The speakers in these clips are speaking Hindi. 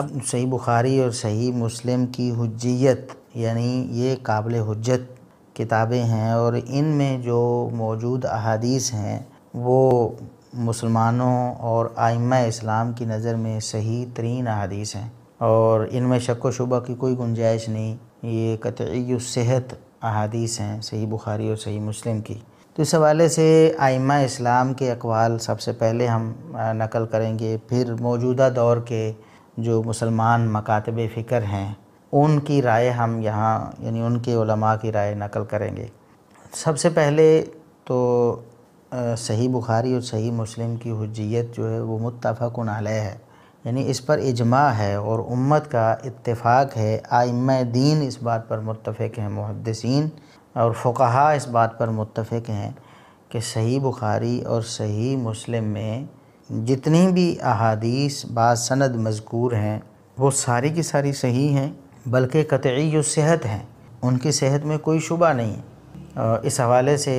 अब सही बुखारी और सही मुस्लिम की हजियत यानी ये काबिल हजत किताबें हैं और इन में जो मौजूद अहादीस हैं वो मुसलमानों और आइम इस्लाम की नज़र में सही तरीन अहादीस हैं और इनमें शक व शुबा की कोई गुंजाइश नहीं ये कतई सेहत अहादीस हैं सही बुखारी और सही मुस्लिम की तो इस हवाले से आइमा इस्लाम के अकवाल सबसे पहले हम नकल करेंगे फिर मौजूदा दौर के जो मुसलमान मकातब फ़िक्र हैं उनकी राय हम यहाँ यानी उनके उलमा की राय नकल करेंगे सबसे पहले तो सही बुखारी और सही मुस्लिम की हजियत जो है वो मुतफ़न आलय है यानी इस पर इजमा है और उम्मत का इत्तेफाक है आइम दीन इस बात पर मुतफ़ हैं मुहदसिन और फ़ुकहा इस बात पर मुतफ़ हैं कि सही बुखारी और सही मुस्लिम में जितनी भी अहादीस बासनद मजकूर हैं वो सारी की सारी सही हैं बल्कि कतई जो सेहत हैं उनकी सेहत में कोई शुबा नहीं है इस हवाले से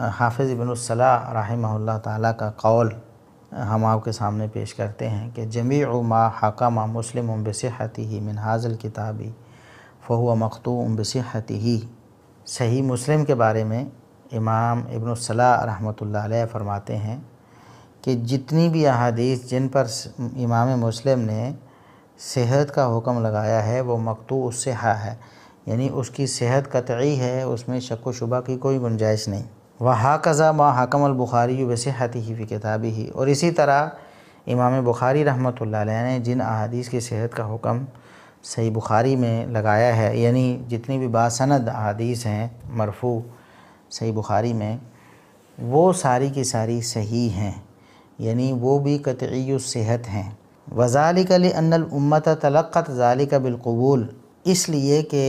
हाफिज़ बिनसलाह रहमल्ला ताली का कौल हम आपके सामने पेश करते हैं कि जमी माँ हाका मुस्लिम उम बसहती ही मिन हाजल किताबी फ़हुआ मखतू उम बसहती ही सही मुस्लिम के बारे में इमाम इबन रहमत ला फरमाते हैं कि जितनी भी अदीस जिन पर इमाम मुस्लिम ने सेहत का हुक्म लगाया है वो मकतू उससे हा है यानी उसकी सेहत कतई है उसमें शक व शुबा की कोई गुंजाइश नहीं वहा कज़ा माँ हाकम अलबुखारी वैसे हती ही फ़ी किताबी ही और इसी तरह इमाम बुखारी रहमत ने जिन अहादीस की सेहत का हुक्म सही बुखारी में लगाया है यानी जितनी भी बासंद अहदीस हैं मरफू सही बुखारी में वो सारी की सारी सही हैं यानी वो भी कतई सेहत हैं वजालिक अन्नलम्मत तलक़त ज़ालिक बिलकबूल इसलिए कि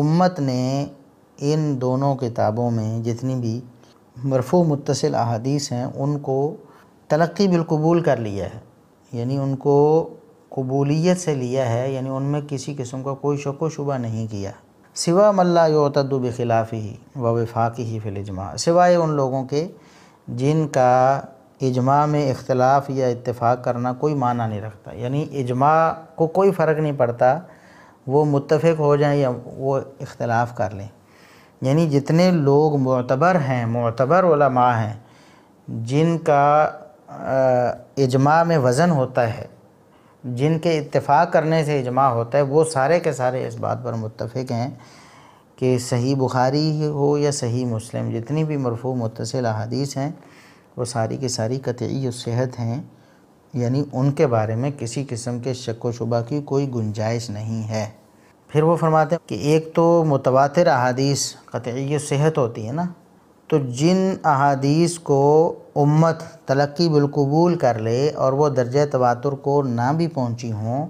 उम्मत ने इन दोनों किताबों में जितनी भी मरफू मुतसिल अदीस हैं उनको तलक़ी बिलकबूल कर लिया है यानी उनको कबूलीत से लिया है यानी उनमें किसी किस्म का कोई शक व शुबा नहीं किया सिवा मल्ला खिलाफ ही व विफाक ही फिलजमा सिवाय उन लोगों के जिनका इजमा में इख्तलाफ या इत्तेफाक करना कोई माना नहीं रखता यानी इजमा को कोई फ़र्क नहीं पड़ता वो मुतफ़ हो जाए या वो इख्तलाफ कर लें यानी जितने लोग मतबर हैं मतबर ओलमा हैं जिनका इजमा में वज़न होता है जिनके इत्तेफाक करने से इजमा होता है वो सारे के सारे इस बात पर मुतफ़ हैं कि सही बुखारी हो या सही मुस्लिम जितनी भी मरफू मुतसिल अदीस हैं वो सारी की सारी कतई सेहत हैं यानी उनके बारे में किसी किस्म के शक व शुबा की कोई गुंजाइश नहीं है फिर वो फरमाते हैं कि एक तो मुतवातिर अहादीस कतई सेहत होती है ना तो जिन अहादीस को उम्मत तलक्की बिलकबूल कर ले और वो दर्ज तवातुर को ना भी पहुँची हों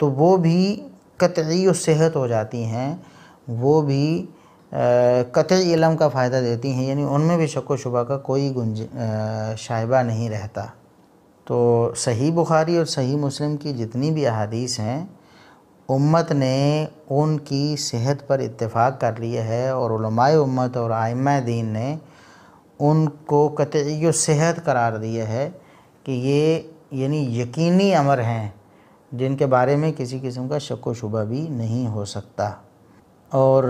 तो वो भी कतई सेहत हो जाती हैं वो भी कत इलम का फ़ायदा देती हैं यानी उनमें भी शक व शुबा का कोई गुंज शाइबा नहीं रहता तो सही बुखारी और सही मुस्लिम की जितनी भी अहादीस हैं उम्मत ने उनकी सेहत पर इत्तेफाक कर लिया है और उम्मत और आयमा दीन ने उनको कतई सेहत करार दिया है कि ये यानी यकीनी अमर हैं जिनके बारे में किसी किस्म का शक व शुबा भी नहीं हो सकता और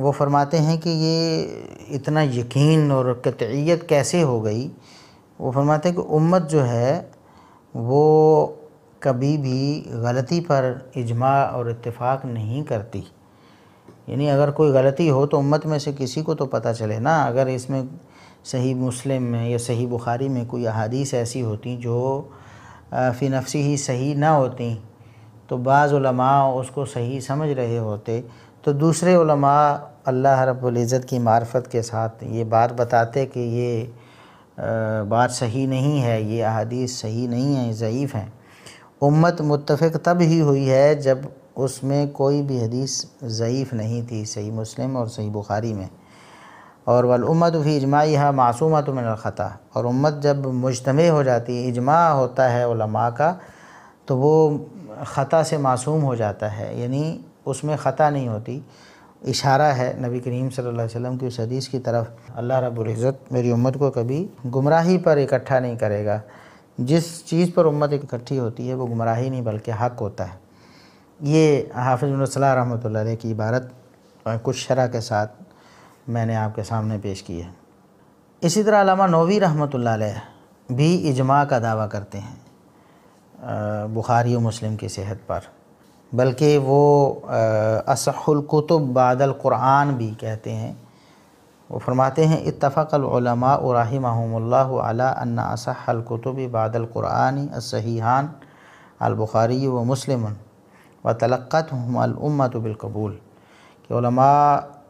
वो फरमाते हैं कि ये इतना यकीन और कतियत कैसे हो गई वो फरमाते हैं कि उम्मत जो है वो कभी भी गलती पर इजमा और इत्तेफाक नहीं करती यानी अगर कोई गलती हो तो उम्मत में से किसी को तो पता चले ना अगर इसमें सही मुस्लिम में या सही बुखारी में कोई अहादीस ऐसी होती जो फ़ी नफसी ही सही ना होती तो बाज़ उसको सही समझ रहे होते तो दूसरे उलमा अल्लाह रब्ज़त की मार्फत के साथ ये बात बताते कि ये बात सही नहीं है ये अदीस सही नहीं है ज़यीफ़ हैं उम्मत मुतफ़ तब ही हुई है जब उसमें कोई भी हदीस ज़यीफ़ नहीं थी सही मुस्लिम और सही बुखारी में और वल उम्मत भी इजमा यह मासूमत मिन ख़ता और उम्मत जब मुजतम हो जाती है इजमा होता है उलमा का तो वो ख़ता से मासूम हो जाता है यानी उसमें ख़ता नहीं होती इशारा है नबी करीम सल्लल्लाहु अलैहि वसल्लम की उस हदीस की तरफ अल्लाह रब्बुल इज़्ज़त मेरी उम्मत को कभी गुमराही पर इकट्ठा नहीं करेगा जिस चीज़ पर उम्मत इकट्ठी होती है वो गुमराही नहीं बल्कि हक होता है ये हाफिजल रहमत की इबारत कुछ शरह के साथ मैंने आपके सामने पेश की है इसी तरह अलामा नोवी रहमत भी इजमा का दावा करते हैं बुखारी और मुस्लिम की सेहत पर बल्कि वो असहुलकुतुब बादल क़ुरान भी कहते हैं वो फरमाते हैं इतफ़ाक़लमा राहिमल्ला अन्ना असहलकुतुब बादल क़ुरान सहीहान अलबुखारी व मुस्लिम व तलक़त हमत बिलकबूल कि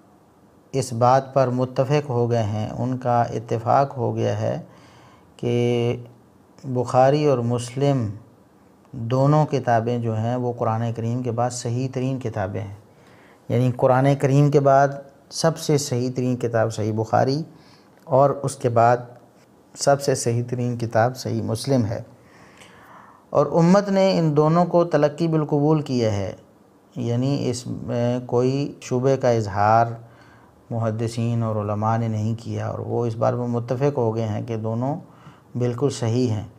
इस बात पर मुतफ़ हो गए हैं उनका इत्तेफाक हो गया है कि बुखारी और मुस्लिम दोनों किताबें जो हैं वो कुरान करीम के बाद सही तरीन किताबें हैं यानी कुरान करीम के बाद सबसे सही तरीन किताब सही बुखारी और उसके बाद सबसे सही तरीन किताब सही मुस्लिम है और उम्मत ने इन दोनों को तलक्की बिलकबूल किया है यानी इसमें कोई शुबे का इजहार मुहदसिन और ने नहीं किया और वो इस बार वो मुतफ़ हो गए हैं कि दोनों बिल्कुल सही हैं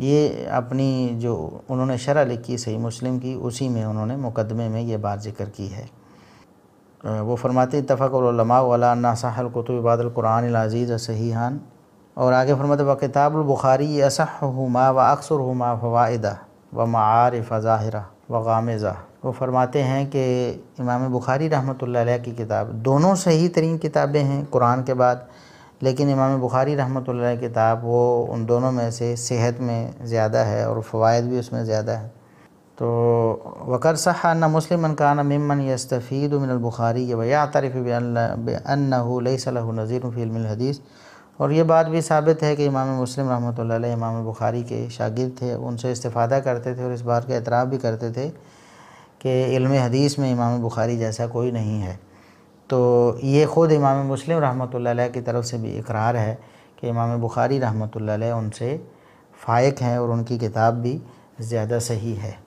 ये अपनी जो उन्होंने शरह लिखी सही मुस्लिम की उसी में उन्होंने मुकदमे में ये बात जिक्र की है वो फरमाते इतफ़ाक़लमा वाला सहलकुतबादल कुरान अज़ीज़ हान और आगे फरमाते व किताबुलबुखारी असहुमा व हम फ़वादा व मारफ़ ज़ाहिरा व गामज़ा वो फरमाते हैं कि इमाम बुखारी रहमत की किताब दोनों सही तरीन किताबें हैं कुरान के बाद लेकिन इमाम बुखारी रहमत किताब वो उन दोनों में से सेहत में ज़्यादा है और फ़वाद भी उसमें ज़्यादा है तो वकर सहा मुस्लिम मनकाना ममन यस्तफ़ीद मिनलबुखारी के वया तारफ़ नज़ीर फ़िल्महदीस और ये बात भी साबित है कि इमाम मुस्लिम रहमत इमाम बुखारी के शागिद थे उनसे इस्तादा करते थे और इस बात का एतराफ़ भी करते थे कि इल्म हदीस में इमाम बुखारी जैसा कोई नहीं है तो ये ख़ुद इमाम मुस्लिम रहमत की तरफ से भी इकरार है कि इमाम बुखारी रहमत उनसे फ़ायक हैं और उनकी किताब भी ज़्यादा सही है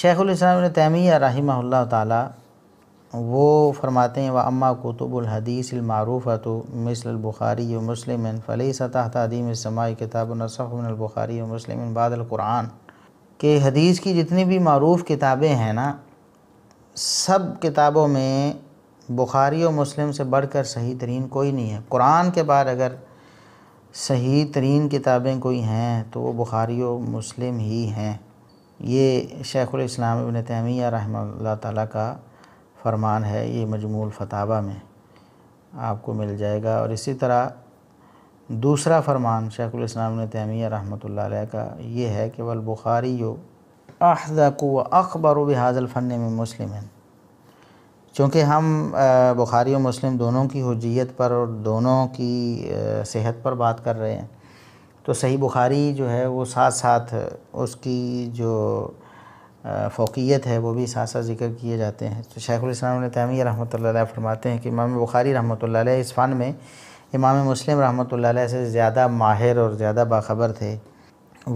शेख़ुलस्लाम तैमिया रही वो फरमाते हैं व अम्मा कुतुबुलहदीसमारूफ़ा तो मिसलबुखारी मुस्लिम फ़ली सतह तदीम समाई किताब नसफ़ुलबुखारी मुस्लिम कुरान के हदीस की जितनी भी मरूफ़ किताबें हैं ना सब किताबों में बुखारी और मुस्लिम से बढ़कर सही तरीन कोई नहीं है कुरान के बाद अगर सही तरीन किताबें कोई हैं तो वो बुखारी और मुस्लिम ही हैं ये शेख इस्लाम इबन तैमिया रहम ताला का फरमान है ये मजमूल फताबा में आपको मिल जाएगा और इसी तरह दूसरा फरमान शेख इस्लाम तैमिया रहमत का ये है कि वल बुखारी अहदक व अखबर हाजल फ़न में मुस्लिम चूँकि हम बुखारी और मुस्लिम दोनों की हजीयत पर और दोनों की सेहत पर बात कर रहे हैं तो सही बुखारी जो है वो साथ साथ उसकी जो फ़ोकियत है वो भी साथ साथ जिक्र किए जाते हैं तो शेख उम तमी रहमत फरमाते हैं कि इमाम बुखारी रहमत इस फ़न में इमाम मुस्लिम रहमत से ज़्यादा माहिर और ज़्यादा बाखबर थे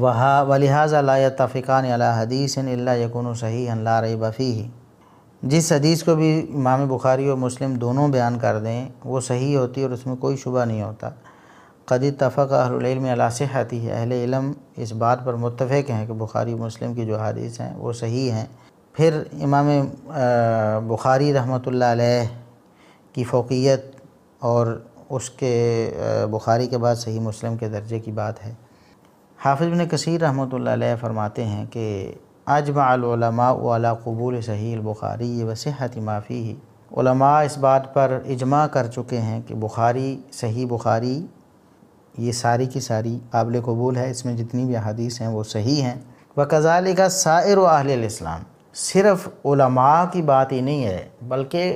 वहा वलिहाजा ला तफ़िकान हदीस यकून सही ला रही बफ़ी जिस हदीस को भी इमाम बुखारी और मुस्लिम दोनों बयान कर दें वो सही होती है और उसमें कोई शुबा नहीं होता कदी तफ़क अहलम आती है अहिल इलम इस बात पर मुतफ़ हैं कि बुखारी मुस्लिम की जो हदीस हैं वो सही हैं फिर इमाम बुखारी रहमत की फ़ोकियत और उसके बुखारी के बाद सही मुस्लिम के दर्जे की बात है हाफिज़ बिन कसीर रहमत फरमाते हैं कि अजमालमा कबूल सही बुखारी वसहत माफ़ी ही इस बात पर इजमा कर चुके हैं कि बुखारी सही बुखारी ये सारी की सारी काबिल कबूल है इसमें जितनी भी अदीस हैं वो सही हैं व कज़ाल का शायर अहलाम सिर्फ उलमा की बात ही नहीं है बल्कि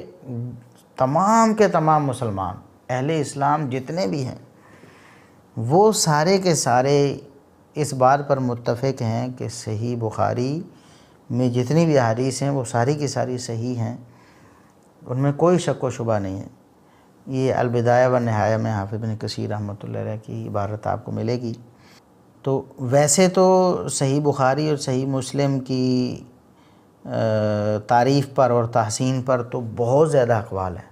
तमाम के तमाम मुसलमान अहल इस्लाम जितने भी हैं वो सारे के सारे इस बात पर मुतफ़ हैं कि सही बुखारी में जितनी भी हदीस हैं वो सारी की सारी सही हैं उनमें कोई शक व शुबा नहीं है ये अलबिदाया व नहाया में हाफिब बिन रहमत की इबारत आपको मिलेगी तो वैसे तो सही बुखारी और सही मुस्लिम की तारीफ़ पर और तहसीन पर तो बहुत ज़्यादा अकवाल है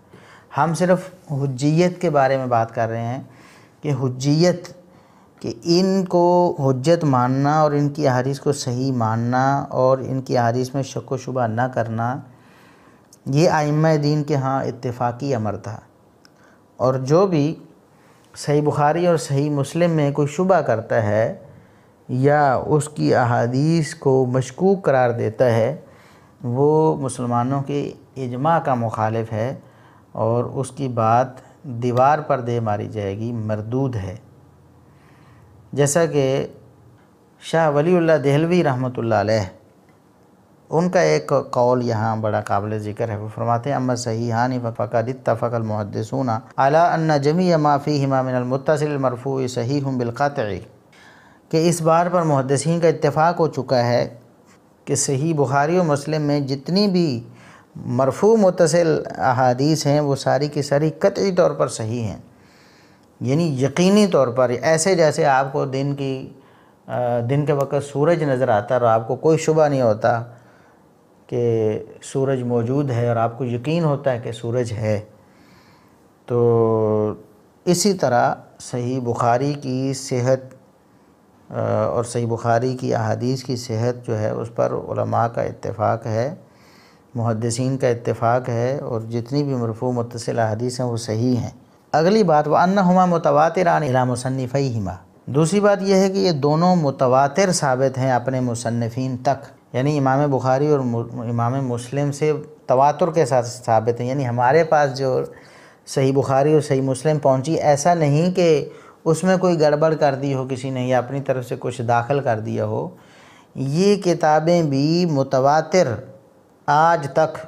हम सिर्फ हज़ियत के बारे में बात कर रहे हैं कि हजियत कि इनको हजत मानना और इनकी हारिस को सही मानना और इनकी हारिस में शक व शुबा ना करना ये आइम दीन के यहाँ इतफाकी अमर था और जो भी सही बुखारी और सही मुस्लिम में कोई शुबा करता है या उसकी अहादीस को मशकूक करार देता है वो मुसलमानों के इजमा का मुखालिफ है और उसकी बात दीवार पर दे मारी जाएगी मरदूद है जैसा कि शाह वलील्ला दहलवी रहमत उनका एक कौल यहाँ बड़ा काबिल ज़िक्र है वो फरमाते हैं अम्मा सही हानि फ़क़ल मुहदसूना अला अन्ना जमी माफ़ी हिमा मिनमतसिलमरफ़ू सही हम बिलक़त कि इस बार पर मुहदसिन का इतफ़ाक़ हो चुका है कि सही बुखारी और मुस्लिम में जितनी भी मरफू मुतसिल अहादीस हैं वो सारी की सारी कतई तौर पर सही हैं यानी यकीनी तौर पर ऐसे जैसे आपको दिन की दिन के वक्त सूरज नज़र आता है और आपको कोई शुबा नहीं होता कि सूरज मौजूद है और आपको यकीन होता है कि सूरज है तो इसी तरह सही बुखारी की सेहत और सही बुखारी की अदीस की सेहत जो है उस पर उलमा का इत्तेफ़ाक़ है मुहदसिन का इत्तेफ़ाक़ है और जितनी भी मरफू मुतसिल अदीस हैं वो सही हैं अगली बात वह अन्न हुमा मुतवातरान इलामसनफ़ी हिमा दूसरी बात यह है कि ये दोनों मुतवातर साबित हैं अपने मुसनफ़ीन तक यानी इमाम बुखारी और इमाम मुस्लिम से तवातुर के साथ साबित हैं यानी हमारे पास जो सही बुखारी और सही मुस्लिम पहुंची ऐसा नहीं कि उसमें कोई गड़बड़ कर दी हो किसी ने या अपनी तरफ से कुछ दाखिल कर दिया हो ये किताबें भी मुतवातर आज तक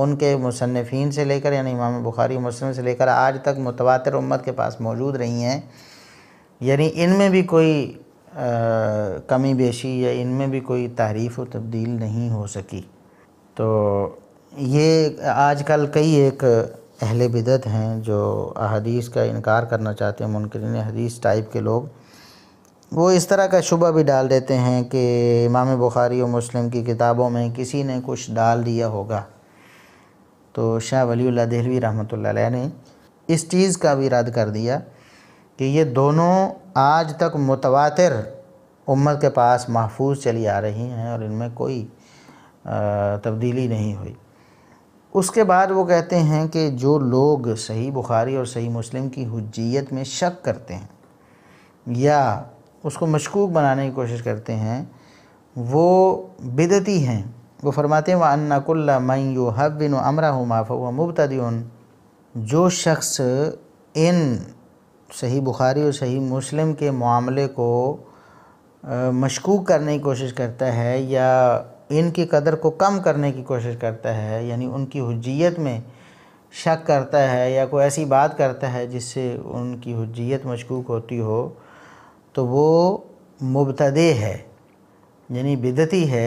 उनके मुसनफ़ीन से लेकर यानी इमाम बुखारी मुस्लिम से लेकर आज तक मुतवा उम्मत के पास मौजूद रही हैं यानी इनमें भी कोई आ, कमी बेशी या इनमें भी कोई तारीफ़ व तब्दील नहीं हो सकी तो ये आजकल कई एक अहल बिदत हैं जो अदीस का इनकार करना चाहते हैं मुनकरीन हदीस टाइप के लोग वो इस तरह का शुबा भी डाल देते हैं कि इमाम बुखारी और मुस्लिम की किताबों में किसी ने कुछ डाल दिया होगा तो शाह वली दहलवी रहमत ने इस चीज़ का भी रद्द कर दिया कि ये दोनों आज तक मुतवातर उम्मत के पास महफूज चली आ रही हैं और इनमें कोई तब्दीली नहीं हुई उसके बाद वो कहते हैं कि जो लोग सही बुखारी और सही मुस्लिम की हजियत में शक करते हैं या उसको मशकूक बनाने की कोशिश करते हैं वो बिदती हैं वो फरमाते हैं व अन्नकुल्ला मई यू बिन अमरा हुमा फ़ुआ जो शख्स इन सही बुखारी और सही मुस्लिम के मामले को मशकूक करने की कोशिश करता है या इनकी कदर को कम करने की कोशिश करता है यानी उनकी हजियत में शक करता है या कोई ऐसी बात करता है जिससे उनकी हजियत मशकूक होती हो तो वो मुबतदे है यानी बिदती है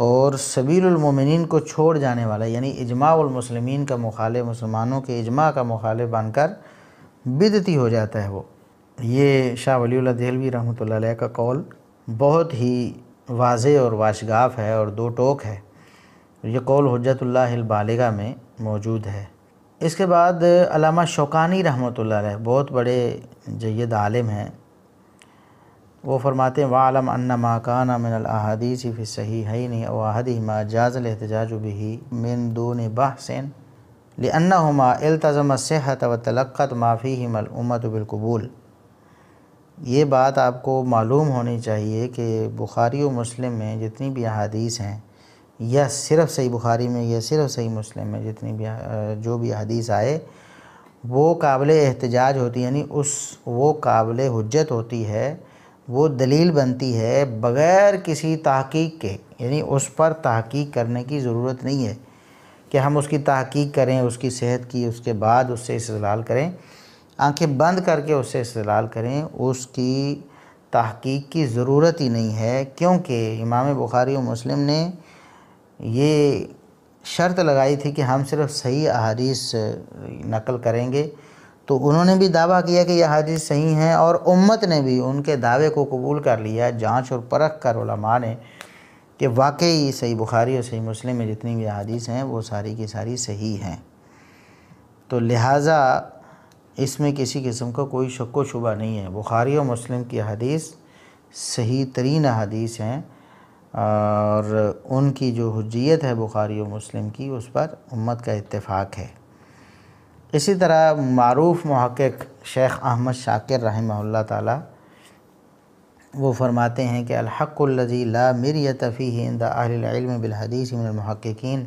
और सबीलमिन को छोड़ जाने वाला यानी इजमालमसलमिन का मुखाल मुसलमानों के इजमा का मुखाल बनकर बिदती हो जाता है वो ये शाह वली दहलवी रहमत का कौल बहुत ही वाज और वाशगाफ है और दो टोक है ये कौल हजतुल्लाबालिगा में मौजूद है इसके बाद अलामा शौकानी रहमत बहुत बड़े जयद आलम हैं वो फरमाते हैं वालम अन्ना माकाना मिनल अहादीस फ़ि सही है नहीं वाहद जाजल एहतजाज भी मिन दून बहसन लन्ना हमा अल्तज़म सेहत व तलक़त माफ़ी हिमल उमत बिलकबूल ये बात आपको मालूम होनी चाहिए कि बुखारी और मुस्लिम में जितनी भी अहादीस हैं या सिर्फ़ सही बुखारी में या सिर्फ सही मुस्लिम में जितनी भी जो भी अहादीस आए वो काबिल एहतजाज होती यानी उस वो काबिल हजत होती है वो दलील बनती है बग़ैर किसी तहकीक के यानी उस पर तहकीक करने की ज़रूरत नहीं है कि हम उसकी तहकीक करें उसकी सेहत की उसके बाद उससे इस्तेलाल करें आंखें बंद करके उससे इसलाल करें उसकी तहकीक की ज़रूरत ही नहीं है क्योंकि इमाम बुखारी और मुस्लिम ने ये शर्त लगाई थी कि हम सिर्फ सही अहारीस नकल करेंगे तो उन्होंने भी दावा किया कि यह हदीस सही है और उम्मत ने भी उनके दावे को कबूल कर लिया जांच और परख कर उलमा ने कि वाकई सही बुखारी और सही मुस्लिम में जितनी भी हदीस हैं वो सारी की सारी सही हैं तो लिहाजा इसमें किसी किस्म का कोई शक व शुबा नहीं है बुखारी और मुस्लिम की हदीस सही तरीन हदीस हैं और उनकी जो हजियत है बुखारी और मुस्लिम की उस पर उम्मत का इत्तेफाक़ है इसी तरह मरूफ महक़ शेख अहमद शाकिर रही ताला वो फरमाते हैं कि अलहक़ुल्लि ला मिर तफ़ी हिंदाम बिलहदीस महक़िन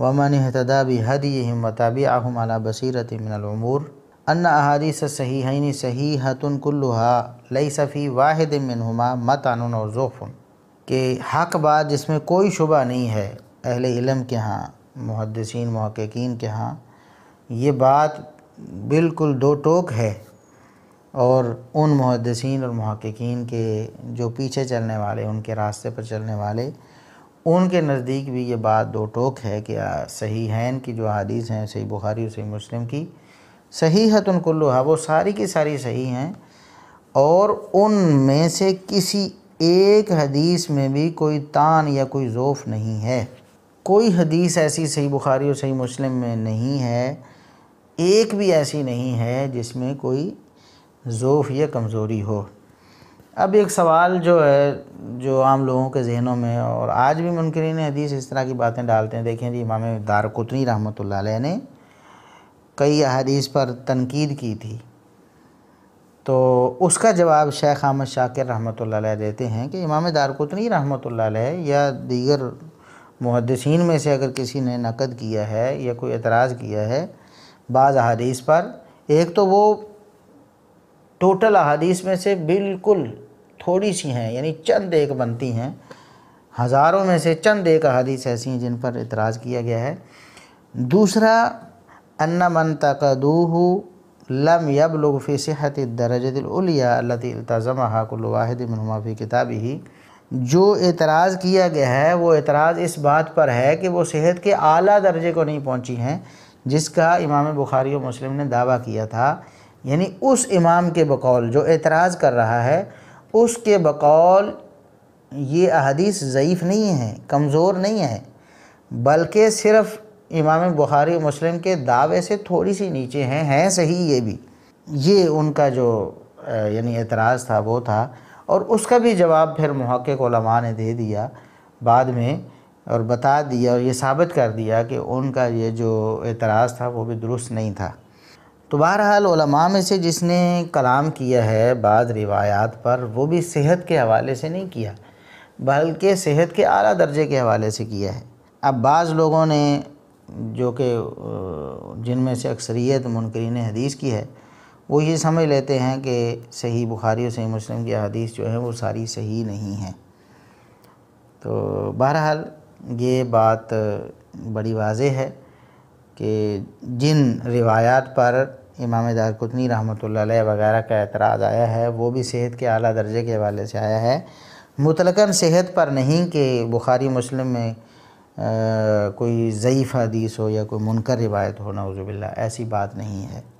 वमन तदाबी हदी मताबी आहम अला बसीरत मिनलमूर अन अहादीस सहीहनी सही हतन कुल्लुहा लई सफ़ी वाहिद मिनहुमा अन और जोफ़ुन के हक बात जिसमें कोई शुबा नहीं है अहल इलम के यहाँ मुहदसिन महक़िन के यहाँ ये बात बिल्कुल दो टोक है और उन मुहदसिन और महक्कीन के जो पीछे चलने वाले उनके रास्ते पर चलने वाले उनके नज़दीक भी ये बात दो टोक है कि सही हैन की जो हदीस हैं सही बुखारी और सही मुस्लिम की सही है तो उनकुल्लुहा वो सारी की सारी सही हैं और उन में से किसी एक हदीस में भी कोई तान या कोई ज़ोफ़ नहीं है कोई हदीस ऐसी सही बुखारी और सही मुस्लिम में नहीं है एक भी ऐसी नहीं है जिसमें कोई ज़ोफ़ या कमज़ोरी हो अब एक सवाल जो है जो आम लोगों के जहनों में और आज भी मुनकरीन हदीस इस तरह की बातें डालते हैं देखें जी इमाम दार कुतनी रहमत ने कई अदीस पर तनकीद की थी तो उसका जवाब शेख अहमद शाकिर रहमत देते हैं कि इमाम दारकुतनी रहमत या दीगर मुहदसिन में से अगर किसी ने नकद किया है या कोई एतराज़ किया है बाज़ अदीस पर एक तो वो टोटल अदीस में से बिल्कुल थोड़ी सी हैं यानी चंद एक बनती हैं हज़ारों में से चंद एक अदीस ऐसी हैं जिन पर इतराज़ किया गया है दूसरा अन्ना मन तकदूह लम यब लोग सेहत दरजतलिया तज़म हाकुलवाहद किताबी ही जो एतराज़ किया गया है वो एतराज़ इस बात पर है कि वो सेहत के अली दर्जे को नहीं पहुँची हैं जिसका इमाम बुखारी और मुस्लिम ने दावा किया था यानी उस इमाम के बकौल जो एतराज़ कर रहा है उसके बकौल ये अहदीस ज़यीफ़ नहीं है कमज़ोर नहीं है बल्कि सिर्फ़ इमाम बुखारी और मुस्लिम के दावे से थोड़ी सी नीचे हैं हैं सही ये भी ये उनका जो यानी एतराज़ था वो था और उसका भी जवाब फिर महक़ ने दे दिया बाद में और बता दिया और ये साबित कर दिया कि उनका ये जो एतराज़ था वो भी दुरुस्त नहीं था तो बहरहाल में से जिसने कलाम किया है बाद रिवायात पर वो भी सेहत के हवाले से नहीं किया बल्कि सेहत के अली दर्जे के हवाले से किया है अब बाज़ लोगों ने जो कि जिनमें से अक्सरियत मुनकरीन हदीस की है वो ये समझ लेते हैं कि सही बुखारी और सही मुस्लिम की हदीस जो है वो सारी सही नहीं है तो बहरहाल ये बात बड़ी वाज है कि जिन रिवायात पर इमाम दारकुतनी रहमत वगैरह का एतराज़ आया है वो भी सेहत के अली दर्जे के हवाले से आया है मुतलकन सेहत पर नहीं कि बुखारी मुस्लिम में आ, कोई ज़यीफ़ हदीस हो या कोई मुनकर रिवायत हो नवज़ुबिल्ला ऐसी बात नहीं है